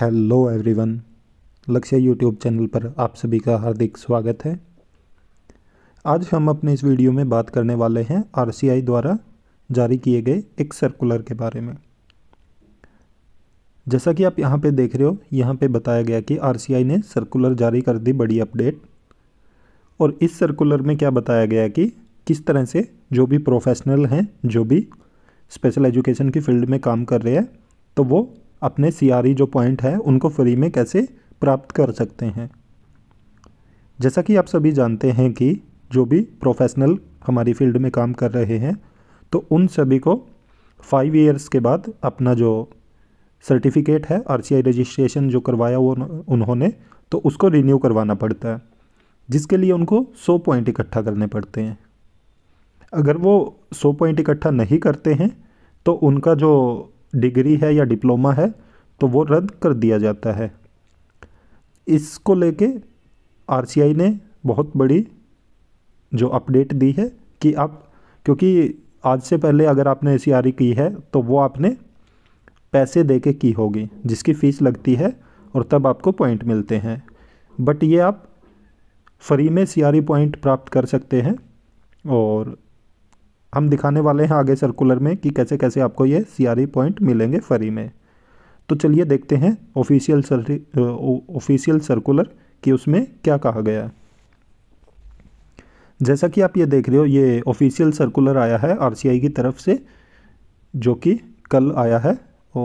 Hello everyone Lakshya YouTube channel पर आप सभी का हार्दिक स्वागत है आज हम अपने इस वीडियो में बात करने वाले हैं आरसीआई द्वारा जारी किए गए एक सर्कुलर के बारे में जैसा कि आप यहाँ पे देख रहे हो यहाँ पे बताया गया कि आरसीआई ने सर्कुलर जारी कर दी बड़ी अपडेट और इस सर्कुलर में क्या बताया गया कि किस तरह से जो भी प्रोफेशनल हैं जो भी स्पेशल एजुकेशन की फील्ड में काम कर रहे हैं तो वो अपने सी e जो पॉइंट है उनको फ्री में कैसे प्राप्त कर सकते हैं जैसा कि आप सभी जानते हैं कि जो भी प्रोफेशनल हमारी फील्ड में काम कर रहे हैं तो उन सभी को फाइव ईयर्स के बाद अपना जो सर्टिफिकेट है आर रजिस्ट्रेशन जो करवाया वो उन्होंने तो उसको रिन्यू करवाना पड़ता है जिसके लिए उनको सौ पॉइंट इकट्ठा करने पड़ते हैं अगर वो सौ पॉइंट इकट्ठा नहीं करते हैं तो उनका जो डिग्री है या डिप्लोमा है तो वो रद्द कर दिया जाता है इसको लेके आरसीआई ने बहुत बड़ी जो अपडेट दी है कि आप क्योंकि आज से पहले अगर आपने एस की है तो वो आपने पैसे दे के की होगी जिसकी फ़ीस लगती है और तब आपको पॉइंट मिलते हैं बट ये आप फ्री में सी पॉइंट प्राप्त कर सकते हैं और हम दिखाने वाले हैं आगे सर्कुलर में कि कैसे कैसे आपको ये सी पॉइंट e मिलेंगे फ्री में तो चलिए देखते हैं ऑफिशियल ऑफिशियल सर्कुलर कि उसमें क्या कहा गया है जैसा कि आप ये देख रहे हो ये ऑफिशियल सर्कुलर आया है आरसीआई की तरफ से जो कि कल आया है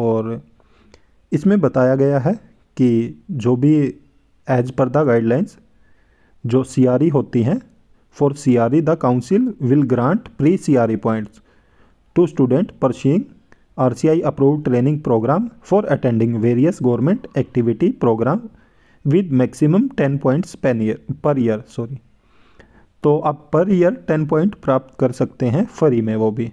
और इसमें बताया गया है कि जो भी एज पर द गाइडलाइंस जो सीआरई e होती हैं For CRE, the council will grant pre-CRE points to student pursuing RCI approved training program for attending various government activity program with maximum 10 points per year, per year sorry. तो आप per year 10 point प्राप्त कर सकते हैं free में वो भी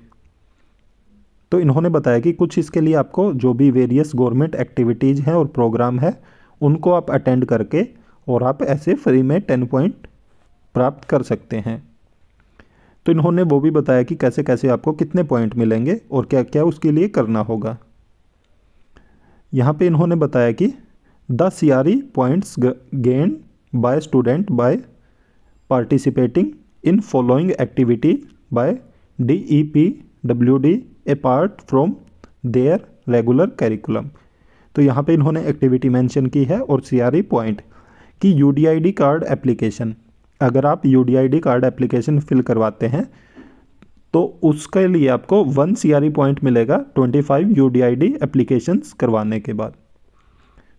तो इन्होंने बताया कि कुछ इसके लिए आपको जो भी वेरियस गवर्नमेंट एक्टिविटीज़ हैं और प्रोग्राम है उनको आप अटेंड करके और आप ऐसे फ्री में टेन पॉइंट प्राप्त कर सकते हैं तो इन्होंने वो भी बताया कि कैसे कैसे आपको कितने पॉइंट मिलेंगे और क्या क्या उसके लिए करना होगा यहाँ पे इन्होंने बताया कि the CRE points gain by student by participating in following activity by D E P W D apart from their regular curriculum तो यहाँ पे इन्होंने एक्टिविटी मेंशन की है और सीआरई पॉइंट e कि U D I D card application अगर आप यू कार्ड एप्लीकेशन फिल करवाते हैं तो उसके लिए आपको वन सी पॉइंट मिलेगा 25 फाइव यू डी करवाने के बाद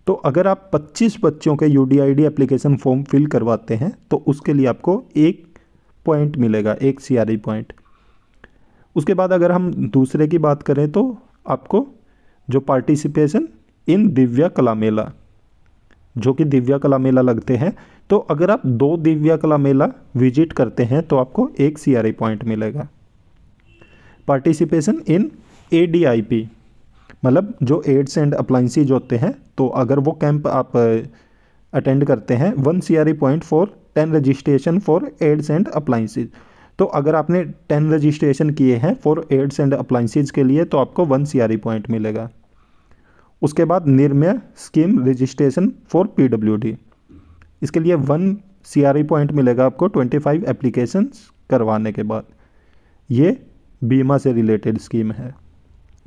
तो अगर आप 25 बच्चों के U D application form fill करवाते हैं तो उसके लिए आपको एक पॉइंट मिलेगा एक सी पॉइंट e उसके बाद अगर हम दूसरे की बात करें तो आपको जो पार्टिसिपेशन इन दिव्या कला मेला जो कि दिव्या कला मेला लगते हैं तो अगर आप दो दिव्या कला मेला विजिट करते हैं तो आपको एक सी पॉइंट मिलेगा participation in A D I P मतलब जो एड्स एंड अप्लाइंसीज होते हैं तो अगर वो कैंप आप अटेंड करते हैं one C R E point for ten registration for aids and appliances तो अगर आपने टेन रजिस्ट्रेशन किए हैं फॉर एड्स एंड अप्लाइंसीज के लिए तो आपको one C R E point मिलेगा उसके बाद Niramaya scheme registration for PWD इसके लिए वन सीआरई पॉइंट मिलेगा आपको ट्वेंटी फाइव एप्लीकेशंस करवाने के बाद ये बीमा से रिलेटेड स्कीम है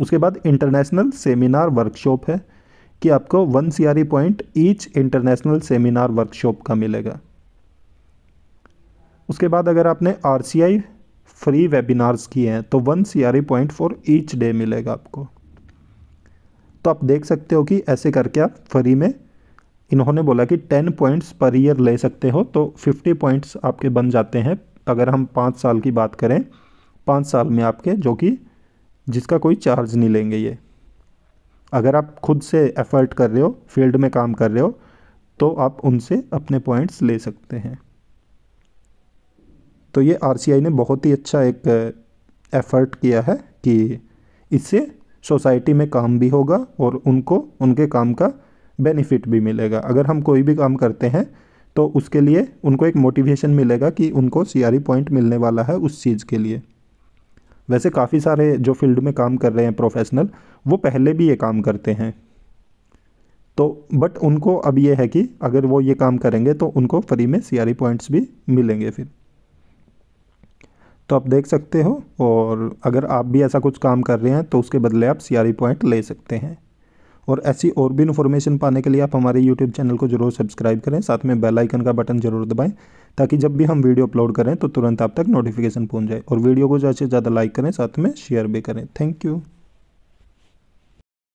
उसके बाद इंटरनेशनल सेमिनार वर्कशॉप है कि आपको one CRE point each international seminar workshop का मिलेगा उसके बाद अगर आपने आर फ्री वेबिनार्स किए हैं तो one C point for each day मिलेगा आपको तो आप देख सकते हो कि ऐसे करके आप फ्री में इन्होंने बोला कि टेन पॉइंट्स पर ईयर ले सकते हो तो फिफ्टी पॉइंट्स आपके बन जाते हैं अगर हम पाँच साल की बात करें पाँच साल में आपके जो कि जिसका कोई चार्ज नहीं लेंगे ये अगर आप खुद से एफर्ट कर रहे हो फील्ड में काम कर रहे हो तो आप उनसे अपने पॉइंट्स ले सकते हैं तो ये आर ने बहुत ही अच्छा एक एफर्ट किया है कि इससे सोसाइटी में काम भी होगा और उनको उनके काम का बेनिफिट भी मिलेगा अगर हम कोई भी काम करते हैं तो उसके लिए उनको एक मोटिवेशन मिलेगा कि उनको सी पॉइंट e मिलने वाला है उस चीज़ के लिए वैसे काफ़ी सारे जो फील्ड में काम कर रहे हैं प्रोफेशनल वो पहले भी ये काम करते हैं तो बट उनको अब ये है कि अगर वो ये काम करेंगे तो उनको फ्री में सी पॉइंट्स e भी मिलेंगे फिर तो आप देख सकते हो और अगर आप भी ऐसा कुछ काम कर रहे हैं तो उसके बदले आप सी पॉइंट e ले सकते हैं और ऐसी और भी इन्फॉर्मेशन पाने के लिए आप हमारे यूट्यूब चैनल को जरूर सब्सक्राइब करें साथ में बेल आइकन का बटन जरूर दबाएं ताकि जब भी हम वीडियो अपलोड करें तो तुरंत आप तक नोटिफिकेशन पहुंच जाए और वीडियो को ज़्यादा से ज़्यादा लाइक करें साथ में शेयर भी करें थैंक यू